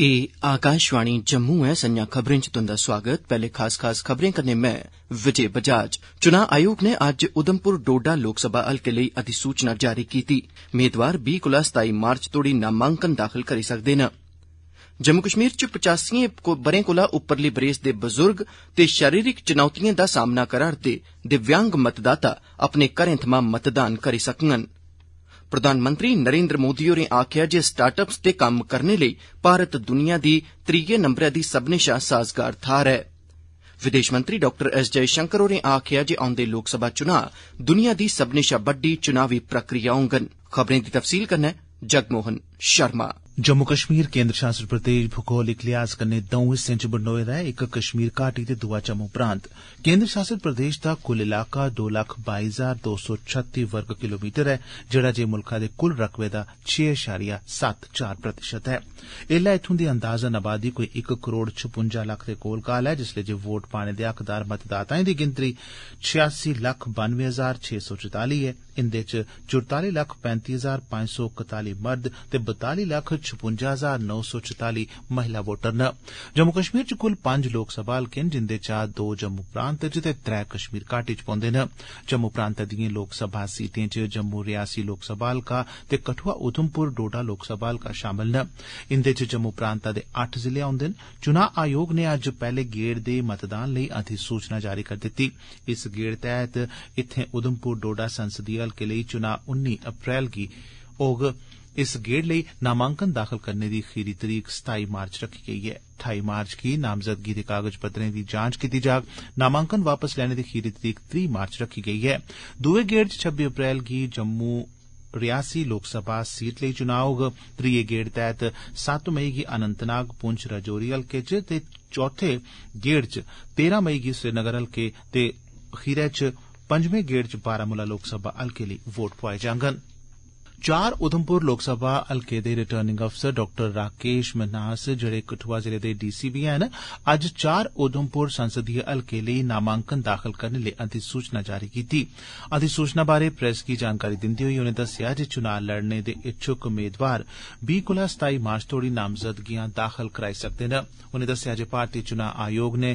चुनां आयोग नै अज्ज उधमपुर डोडा लोकसभा हलके लेई अधिसूचना जारी कीती मेदवार बीह् कोला सताई मार्च तोड़ी नामांकन दाखल करी सकदे न जम्मू कश्मीर च पचासियें ब'रे कोला उप्परली बरेज दे बजुर्ग ते शारीरिक चुनौतिएं दा सामना करा'रदे दिव्यांग मतदाता अपने घरें थमां मतदान करी सकडन प्रधानमंत्री नरेन्द्र मोदी होरें आखेआ ऐ जे स्टार्ट अप्स दे कम्म करने लेई भारत दुनिया दी त्रीये नम्बरै दी सब्मनें शा साज़गार थाहर ऐ विदेश मंत्री डाक्टर एस जयशंकर होरें आखेआ ऐ जे औंदे लोकसभा चुनां दुनिया दी सब्मनें शा बड्डी चुनावी प्रक्रिया होङन जम्मू कश्मीर केन्द्र शासित प्रदेश भूगोलिक लिहाज कन्नै द'ऊं हिस्सें च बंडोए दा ऐ इक कश्मीर घाटी ते दूआ जम्मू प्रांत केन्द्र शासित प्रदेश दा कुल इलाका दो लक्ख बाई हजार दो सौ छत्ती वर्ग किलोमीटर ऐ जेड़ा जे मुल्खै दे कुल रकबे दा छे अशारिया सत्त चार प्रतिशत ऐ ऐल्लै इत्थूं दी अंदाजन अबादी कोई इक करोड़ छपुंजा लक्ख दे कोल काल ऐ जिसलै जे वोट पाने दे हकदार मतदाताएं दी गिनतरी छियासी लक्ख बानवे हजार छे सौ चताली ऐ इंदे च चुरताली लक्ख पैंती हजार पंज सौ कताली मर्द ते बताली लक्ख छपुंजा हजार नौ सौ चताली महिला वोटर न जम्मू कश्मीर च कुल पंज लोकसभा हलके न जिन्दे चा दो जम्मू प्रांतै च ते त्रै कश्मीर घाटी च पौन्दे न जम्मू प्रांतै दिएं लोकसभा सीटें च जम्मू रियासी लोकसभा हलका ते कठुआ उधमपुर डोडा लोकसभा हलका शामल न इंदे च जम्मू प्रांतै दे अट्ठ जिले औन्ने न चुनां आयोग नै अज्ज पैहले गेड़ दे मतदान लेई अधिसूचना जारी करी दिती इस गेड़ तैहत इत्थे उधमपुर डोडा संसदीय हलकें लेई चुनां उन्नी अप्रैल गी होंगन इस गेड़ लेई नामांकन दाखल करने दी खीरी तरीक सताई मार्च रखी गेई ऐ ठाई मार्च गी नामजदगी दे कागज पत्तरें दी जांच कीती जाग नामांकन वापस लैने दी खीरी तरीक त्रीह मार्च रखी गेई ऐ दुए गेड़ च छब्बी अप्रैल गी जम्मू रियासी लोकसभा सीट लेई चुनां होग त्रीए गेड़ तहत सत्त मई गी अनंतनाग पुंछ राजौरी हल्के च ते चौथे गेड़ च तेरां मई गी श्रीनगर हल्के ते खीरै च पंजमें गेड़ च बारामुला लोकसभा हल्के लेई वोट पुआए जांगन चार उधमपुर लोकसभा हलके दे रिटर्निंग अफसर डॉ राकेश मन्हास जेड़े कठुआ जिले दे डीसी बी हैन अज्ज चार उधमपुर संसदीय हलके लेई नामांकन दाखल करने लेई अधिसूचना जारी कीती अधिसूचना बारै प्रेस गी जानकारी दिन्दे होई उनें दस्सेआ जे चुना लड़ने दे इच्छुक मेदवार बीह् कोला सताई मार्च तोड़ी नामजदगियां दाखल कराई सकदे न उनें दस्सेआ जे भारतीय चुना आयोग नै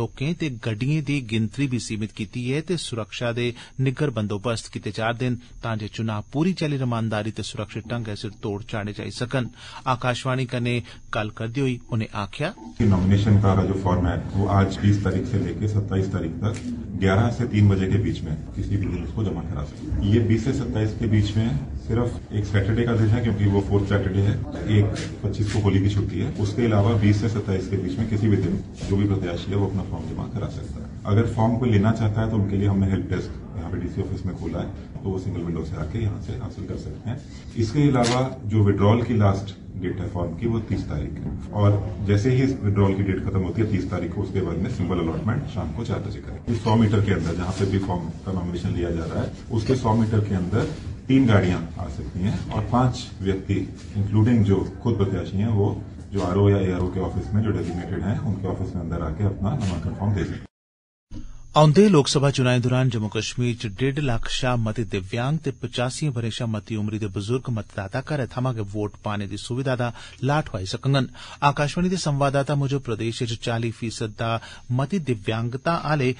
लोकें ते गड्डिएं दी गिनतरी बी सीमित कीती ऐ ते सुरक्षा दे निग्गर बंदोबस्त कीते जा'रदे न तां जे चुना पूरी चाल्ली रमान रमानदारी ते सुरक्षित ढंगै सिर तोड़ चाढ़े जाई सकन आकाशवाणी कन्नै गल्ल करदे होई उनें आक्खेआ कि नॉमिनेशन का जो फॉर्म है वो आज 20 तारीख से लेकर 27 तारीख तक 11 से 3 बजे के बीच में किसी भी दिन उसको जमा करा सकते ये 20 से 27 के बीच में सिर्फ एक सैटरडे का दिन है क्योंकि वो फोर्थ सैटरडे है एक 25 को होली की छुट्टी है उसके अलावा 20 से 27 के बीच में किसी भी दिन जो भी प्रत्याशी है वो अपना फॉर्म जमा करा सकता है अगर फॉर्म को लेना चाहता है तो उनके लिए हमने हेल्प डेस्क यहाँ पे डीसी ऑफिस में खोला है तो वो सिंगल विंडो से आके यहाँ से हासिल कर सकते हैं इसके अलावा जो विड्रॉल की लास्ट डेट है फॉर्म की वो तीस तारीख है और जैसे ही विड्रॉल की डेट खत्म होती है तीस तारीख को उसके बाद में सिंगल अलॉटमेंट शाम को चार बजे करें सौ मीटर के अंदर जहाँ पे भी फॉर्म का नॉमिनेशन लिया जा रहा है उसके सौ मीटर के अंदर तीन गाड़ियां आ सकती हैं और पांच व्यक्ति इंक्लूडिंग जो खुद प्रत्याशी हैं वो जो आर या ए के ऑफिस में जो डेजिग्नेटेड हैं उनके ऑफिस में अंदर आके अपना नामांकन फॉर्म दे सकते हैं औंदे लोकसभा चुनाएं दौरान जम्मू कश्मीर च डेढ़ लक्ख शा मती दिव्यांग ते पचासियें बरे शा मती उम्री दे बुजुर्ग मतदाता घरै थमां गै वोट पाने दी सुविधा दा लाह् ठोआई सकडन आकाशवाणी दे संवाददाता मूजब प्रदेश च चाली फीसद दा मती दिव्यांगता आले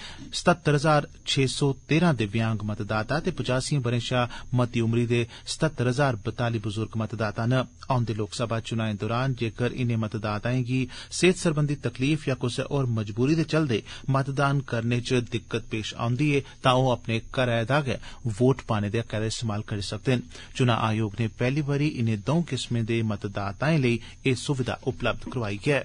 सत्तर हजार छे सौ तेरां दिव्यांग मतदाता ते पचासियें ब'रे शा मती उम्री दे सतर हजार बताली बुजुर्ग मतदाता न औंदे लोकसभा चुनाएं दौरान जेक्कर इनें मतदाताएं गी सेहत सरबंधी तकलीफ या कुसै होर मजबूरी दे चलदे मतदान करने च दिक्कत पेश औंदी ऐ तां ओ अपने घरै दा गै वोट पाने दे हक्कै दा इस्तेमाल करी सकदे न चुनां आयोग नै पैहली बारी इनें द'ऊं किस्में दे मतदाताएं लेई एह् सुविधा उपलब्ध करोआई ऐ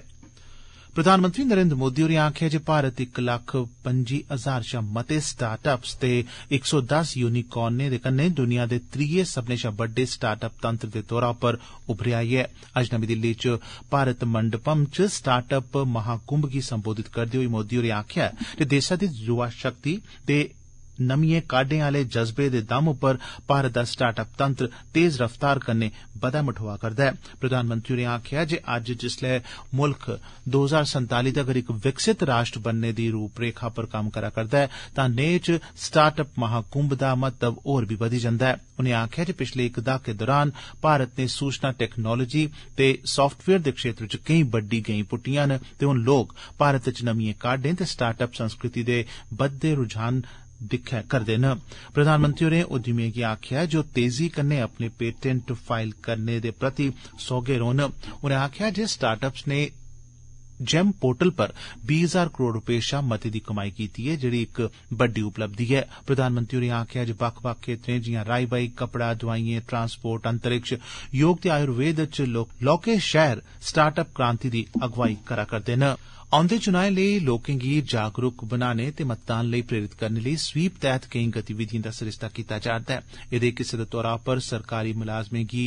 प्रधानमंत्री नरेन्द्र मोदी होरें आक्खेआ ऐ जे भारत इक लक्ख पंजी हजार शा मते स्टार्ट अप्स ते इक सौ दस यूनीकानें दे कन्नै दुनिया दे त्रीए सब्बनें शा बड्डे स्टार्ट अप तंत्र दे तौरा पर उभरेआ ऐ अज्ज नमीं दिल्ली च भारत मंडपम च स्टार्ट अप महाकुंभ गी संबोधित करदे होई मोदी होरें आक्खेआ जे देसै दी युवा शक्ति ते नमिएं काहडे आले जज्बे दे दम पर भारत दा स्टार्ट अप तंत्र तेज रफ्तार कन्नै बधै मठोआ करदा ऐ प्रधानमंत्री होरें आक्खेआ जे अज्ज जिसलै मुल्ख दो ज्हार संताली तक्कर इक विकसित राष्ट्र बनने दी रूपरेखा पर कम्म करा'रदा ऐ तां नेह च स्टार्ट अप महाकुंभ दा महत्व होर बी बघी जंदा ऐ उनें आक्खेआ जे पिछले इक दहाके दौरान भारत नै सूचना टैक्नालोजी ते साफ्टवेयर दे क्षेत्र च केई बड्डी गैंई पुट्टियां न ते हुन लोक भारत च नमिए काहडें ते स्टार्ट अप संस्कृति दे बद्दे रूझान दिक्खै करदे न प्रधानमंत्री होरें उद्यमिएं गी आक्खेआ जे ओह् तेजी कन्नै अपने पेटेंट फाइल करने दे प्रति सौहगे रौह्न उनें आक्खेआ जे स्टार्टअप्स नै जैम पोर्टल पर बीह् हजार करोड़ रपे षा मती दी कमाई कीती ऐ जेड़ी इक बड्डी उपलब्ध ऐ प्रधानमंत्री होरें आक्खेआ जे बक्ख बक्ख क्षेत्रें जियां राई बाई कपड़ा दोआइएं ट्रांस्पोर्ट अंतरिक्ष योग ते आयुर्वेद च लौहके षैहर स्टार्ट अप क्रांति दी अगुवाई करा करदे न औन्दे चुनाएं लेई लोकें गी जागरूक बनाने ते मतदान लेई प्रेरित करने लेई स्वीप तैहत केंई गतिविधिएं दा सरिस्ता कीता जा'रदा ऐ एदे इक हिस्से दे तौरा पर सरकारी मलाजमें गी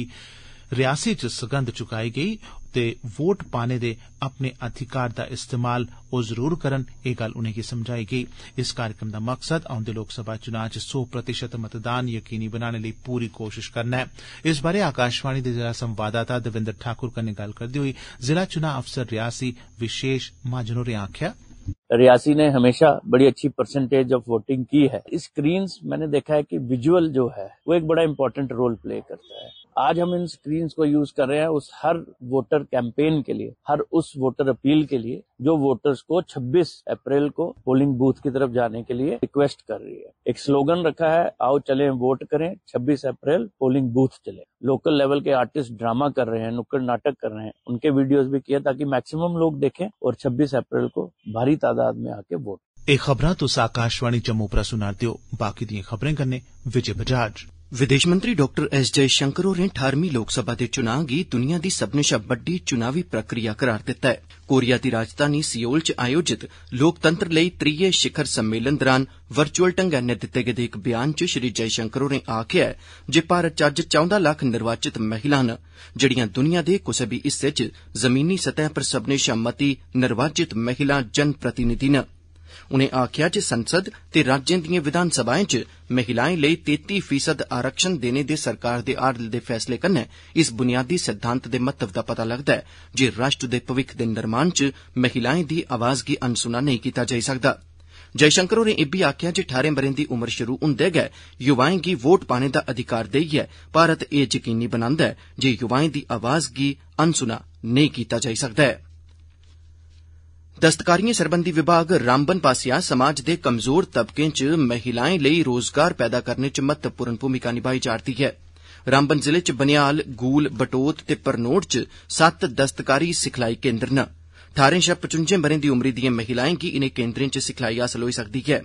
रियासी च सगंध चुकाई गेई ते वोट पाने दे अपने अधिकार दा इस्तेमाल ओ जरूर करन एह् गल्ल उनेंगी समझाई गेई इस कार्यक्रम दा मकसद औंदे लोकसभा चुनां च सौ प्रतिशत मतदान यकीनी बनाने लेई पूरी कोशश करना ऐ इस बारे आकाशवाणी दे जिला संवाददाता देवेंद्र ठाकुर कन्नै गल्ल करदे होई जिला चुनां अफसर रियासी विशेष महाजन होरें आक्खेआ रियासी ने हमेशा बड़ी अच्छी परसेंटेज ऑफ वोटिंग की है स्क्रीन मैंने देखा है कि विजुअल जो है वो एक बड़ा इम्पोर्टेंट रोल प्ले करता है आज हम इन स्क्रीन को यूज कर रहे हैं उस हर वोटर कैंपेन के लिए हर उस वोटर अपील के लिए जो वोटर्स को 26 अप्रैल को पोलिंग बूथ की तरफ जाने के लिए रिक्वेस्ट कर रही है एक स्लोगन रखा है आओ चले वोट करें 26 अप्रैल पोलिंग बूथ चले लोकल लेवल के आर्टिस्ट ड्रामा कर रहे हैं नुक्कड़ नाटक कर रहे हैं उनके वीडियोज भी किए ताकि मैक्सिमम लोग देखें और छब्बीस अप्रैल को भारी तादाद तादाद में आके वोट एह् खबरां तुस तो आकाशवाणी जम्मू पर सुना'रदे ओ बाकी दिएं खबरें कन्नै विजय बजाज विदेश मंत्री डॉ एस जयशंकर होरें ठाहरमीं लोकसभा दे चुनां गी दुनिया दी सब्मनें शा बड्डी चुनावी प्रक्रिया करार दित्ता ऐ कोरिया दी राजधानी सियोल च आयोजित लोकतंत्र लेई त्रीये शिखर सम्मेलन दौरान वर्चुअल ढंग्गै नै दित्ते गेदे इक बयान च श्री जयशंकर होरें आखेआ ऐ जे भारत च अज्ज चौदां लक्ख निर्वाचित महिलां न जेहड़ियां दुनिया दे कुसा बी हिस्से च जमीनी सतह पर सब्मनें शा मती निर्वाचित महिला जनप्रतिनिधि प्रतिनिधि उनें आक्खेआ जे संसद ते राज्यें दिएं विधानसभाएं च महिलाएं लेई तेती फीसद आरक्षण देने दे सरकार दे हाल दे फैसले कन्नै इस बुनियादी सिद्वांत दे महत्व दा पता लगदा ऐ जे राष्ट्र दे भविक्ख दे निर्माण च महिलाएं दी आवाज गी अनसुना नेई कीता जाई सकदा जयशंकर होरें इब्बी आखेआ जे ठाहरें ब'रें दी उम्र शुरू हुंदे गै युवाएं गी वोट पाने दा अधिकार देइयै भारत एह् यकीनी बनांदा ऐ जे युवाएं दी अवाज गी अनसुना नेई कीता जाई सकदा ऐ दस्तकारिएं सरबंधी विभाग रामबन पास्सेआ समाज दे कमजोर तबकें च महिलाएं लेई रोजगार पैदा करने च महत्वपूर्ण भूमिका निभाई जा'रदी ऐ रामबन जिले च बनिहाल गूल बटोत ते परनोट च सत्त दस्तकारी सिखलाई केन्द्र न ठारें शा पचुंजें ब'रें दी उमरी दिएं महिलाएं गी इनें केन्द्रें च सिखलाई हासल होई सकदी ऐ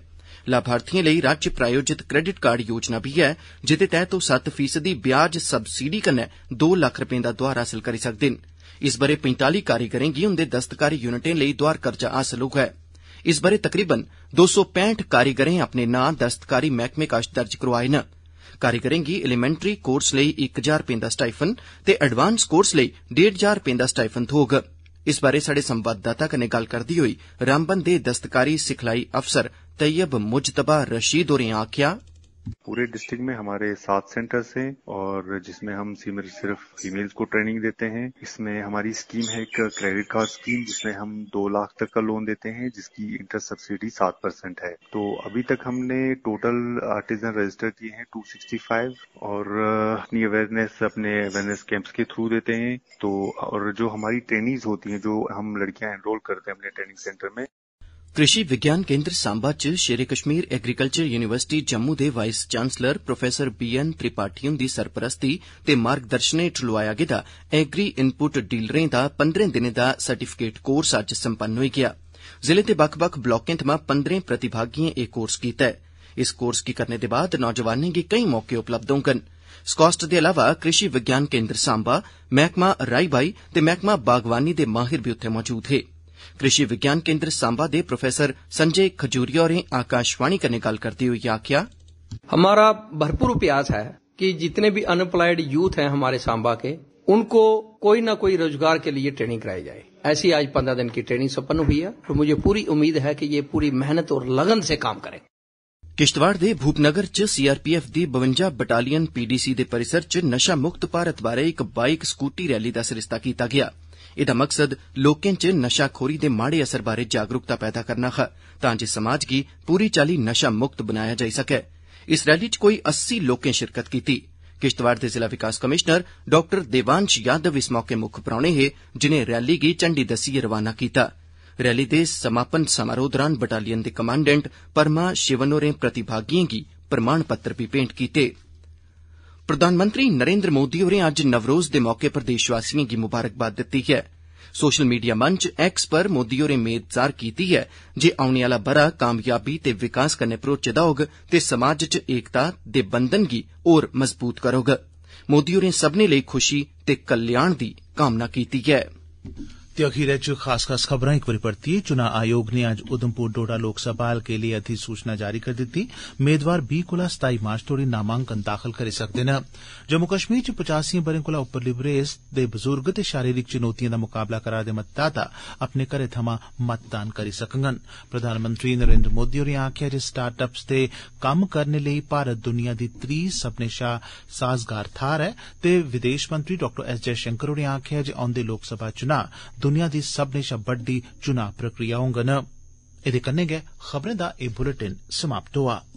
लाभार्थिएं लेई राज्य प्रायोजित क्रेडिट कार्ड योजना बी ऐ जेह्दे तैह्त ओह् सत्त फीसदी ब्याज सब्सिडी कन्नै दो लक्ख रपें दा दोआर हासल करी सकदे न इस ब'रे पैंताली कारीगरें गी उंदे दस्तकार युनिटें लेई दोआर कर्जा हासल होआ ऐ इस ब'रे तकरीबन दो सौ पैंठ कारीगरें अपने नां दस्तकारी मैह्कमे कश दर्ज करोआए न कारीगरें गी एलीमेंटरी कोर्स लेई इक हजार रपे दा स्टाईफन ते एडवांस कोर्स लेई डेढ़ हजार रपे दा स्टाईफन थ्होग इस बारे स्हाड़े संवाददाता कन्नै गल्ल करदे होई रामबन दे दस्तकारी सिखलाई अफसर तैयब मुजतबा रशीद होरें आखेआ पूरे डिस्ट्रिक्ट में हमारे सात सेंटर्स हैं और जिसमें हम सिर्फ फीमेल्स को ट्रेनिंग देते हैं इसमें हमारी स्कीम है एक क्रेडिट कार्ड स्कीम जिसमें हम दो लाख तक का लोन देते हैं जिसकी इंटरेस्ट सब्सिडी सात परसेंट है तो अभी तक हमने टोटल आर्टिजन रजिस्टर किए हैं फाइव और uh, अपनी अवेयरनेस अपने अवेयरनेस कैंप्स के थ्रू देते हैं तो और जो हमारी ट्रेनिंग होती है जो हम लड़कियां एनरोल करते हैं अपने ट्रेनिंग सेंटर में कृषि विज्ञान केन्द्र सांबा च शेरे कश्मीर एग्रीकल्चर यूनिवर्सिटी जम्मू दे vice chancellor professor B N Tripathi हुंदी सरपरस्ती ते मार्गदर्शन हेठ लोआया गेदा एग्री इनपुट डीलरें दा पंदरें दिनें दा सर्टिफिकेट कोर्स अज्ज संपन्न होई गेआ जिले दे बक्ख बक्ख ब्लाकें थमां पंदरें प्रतिभागिएं एह् कोर्स कीता ऐ इस कोर्स गी करने दे बाद नौजवानें गी केई मौके उपलब्ध होङन स्कास्ट दे अलावा कृषि विज्ञान केन्द्र सांबा मैह्कमा राई बाई ते मैह्कमा बागवानी दे माहिर बी उत्थे मौजूद हे कृषि विज्ञान केन्द्र सांबा दे प्रोफेसर संजय खजूरिया होरें आकाशवाणी कन्नै गल्ल करदे होई आखेआ हमारा भरपूर प्रयास है कि जितने भी अनएम्प्लॉयड यूथ हैं हमारे सांबा के उनको कोई ना कोई रोजगार के लिए ट्रेनिंग कराई जाए ऐसी आज पंद्रह दिन की ट्रेनिंग संपन्न हुई है और मुझे पूरी उम्मीद है कि ये पूरी मेहनत और लगन से काम करें किश्तवाड़ दे भूपनगर च सीआरपीएफ दी बवंजा बटालियन पीडीसी दे परिसर च नशा मुक्त भारत बारे एक बाइक स्कूटी रैली दा सरिस्ता कीता गया एह्दा मकसद लोकें च नशाखोरी दे माड़े असर बारै जागरूकता पैदा करना हा तांजे समाज गी पूरी चाल्ली नशा मुक्त बनाया जाई सकै इस रैली च कोई अस्सी लोकें षिरकत कीत्ती किश्तवाड़ दे जिला विकास कमिशनर डाक्टर देवांश यादव इस मौके मुक्ख परौहने हे जिनें रैली गी झंडी दस्सियै रवाना कीता रैली दे समापन समारोह दौरान बटालियन दे कमांडेंट परमा शिवन होरें प्रतिभागिएं गी प्रमाण पत्र बी भेंट कीता हा प्रधानमंत्री नरेन्द्र मोदी होरें अज्ज नवरोज दे मौके पर देशवासिएं गी ममारकबाद दित्ती ऐ सोशल मीडिया मंच एक्स पर मोदी होरें मेद जाहर कीती ऐ जे औने आह्ला ब'रा कामयाबी ते विकास कन्नै भरोचे दा होग ते समाज च एकता ते बंधन गी होर मजबूत करोग मोदी होरें सब्भनें लेई खुशी ते कल्याण दी कामना कीती ते अखीरै च खास खास खबरां एक बारी परतियै चुना आयोग ने अज्ज उधमपुर डोडा लोकसभा हल्के लेई अधिसूचना जारी करी दित्ती मेदवार बीह् कोला सताई मार्च तोड़ी नामांकन दाखल करी सकदे न जम्मू कश्मीर च पचासिएं ब'रें कोला उप्परली बरेस दे बजुर्ग ते शारीरिक चुनौतिएं दा करा करा'रदे मतदाता अपने घरै थमां मतदान करी सकड़न प्रधानमंत्री नरेन्द्र मोदी होरें आक्खेआ जे स्टार्ट अप्स दे कम्म करने लेई भारत दुनिया दी त्री सब्बने शा साज़गार थाहर ऐ ते विदेश मंत्री डॉ एस जयशंकर होरें आक्खेआ जे औंदे लोकसभा चुनां दुनिया दी सब्मनें शा बड्डी चुनां प्रक्रिया होंगन होआ ऐ